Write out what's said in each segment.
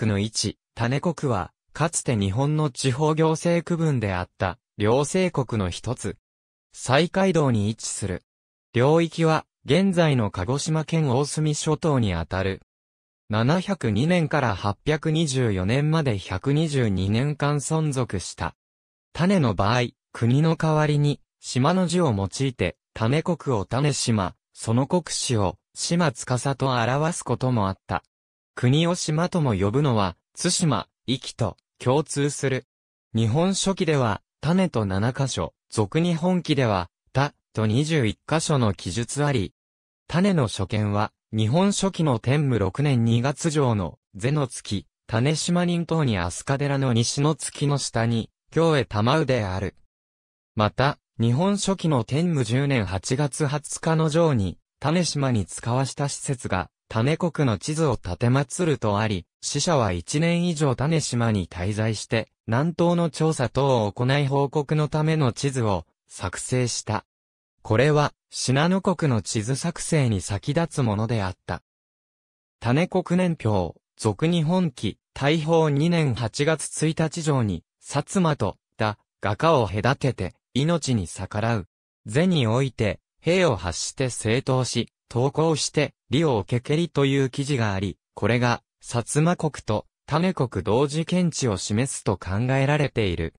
区の位置、種国は、かつて日本の地方行政区分であった、両政国の一つ。西海道に位置する。領域は、現在の鹿児島県大隅諸島にあたる。702年から824年まで122年間存続した。種の場合、国の代わりに、島の字を用いて、種国を種島、その国史を、島司と表すこともあった。国を島とも呼ぶのは、津島、壱岐と共通する。日本初期では、種と7箇所、俗日本記では、他と21箇所の記述あり、種の初見は、日本初期の天武6年2月上の、是の月、種島人島に飛鳥寺の西の月の下に、京へ玉うである。また、日本初期の天武10年8月20日の上に、種島に使わした施設が、種国の地図を立てまつるとあり、死者は一年以上種島に滞在して、南東の調査等を行い報告のための地図を作成した。これは、信濃国の地図作成に先立つものであった。種国年表、俗日本記、大宝2年8月1日上に、薩摩と、だ、画家を隔てて、命に逆らう。税において、兵を発して正当し、投稿して、リオけけりという記事があり、これが、薩摩国と種国同時検知を示すと考えられている。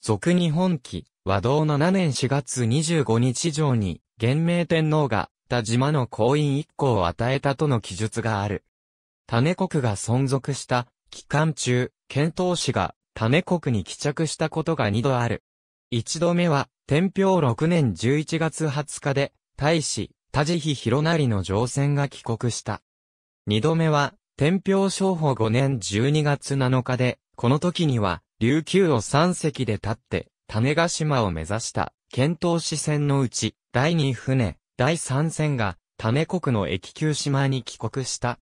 俗日本記、和道7年4月25日上に、元明天皇が、田島の婚院一行を与えたとの記述がある。種国が存続した、期間中、遣唐使が、種国に帰着したことが二度ある。一度目は、天平6年11月20日で、大使、田地比広成の乗船が帰国した。二度目は、天平商法5年12月7日で、この時には、琉球を三隻で立って、種ヶ島を目指した、遣唐使船のうち、第二船、第三船が、種国の駅旧島に帰国した。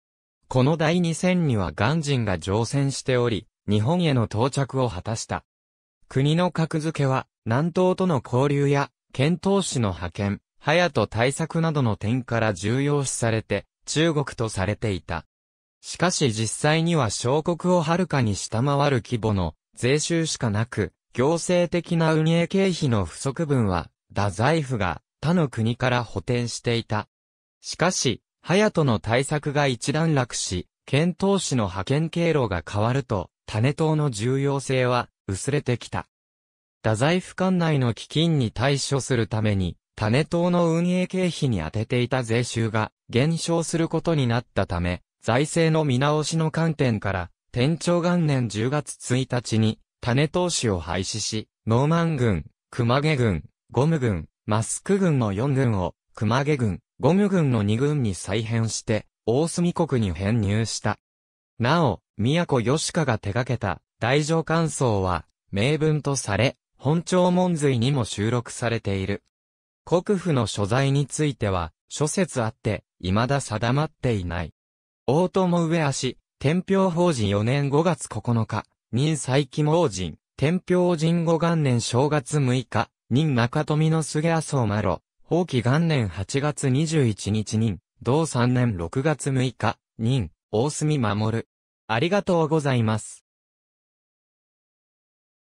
この第二船には元人が乗船しており、日本への到着を果たした。国の格付けは、南東との交流や、遣唐使の派遣、ハヤと対策などの点から重要視されて、中国とされていた。しかし実際には小国をはるかに下回る規模の税収しかなく、行政的な運営経費の不足分は、太宰府が他の国から補填していた。しかし、隼人の対策が一段落し、遣唐使の派遣経路が変わると、種党の重要性は薄れてきた。太宰府管内の基金に対処するために、種党の運営経費に充てていた税収が減少することになったため、財政の見直しの観点から、天長元年10月1日に、種投資を廃止し、ノーマン軍、熊毛軍、ゴム軍、マスク軍の4軍を、熊毛軍、ゴム軍の2軍に再編して、大隅国に編入した。なお、宮古吉川が手掛けた、大乗感想は、名文とされ、本庁門髄にも収録されている。国府の所在については、諸説あって、未だ定まっていない。大友上足、天平法人4年5月9日、任佐起盲人、天平人5元年正月6日、任中富の菅麻生麻呂、法期元年8月21日任、同3年6月6日、任、大隅守。ありがとうございます。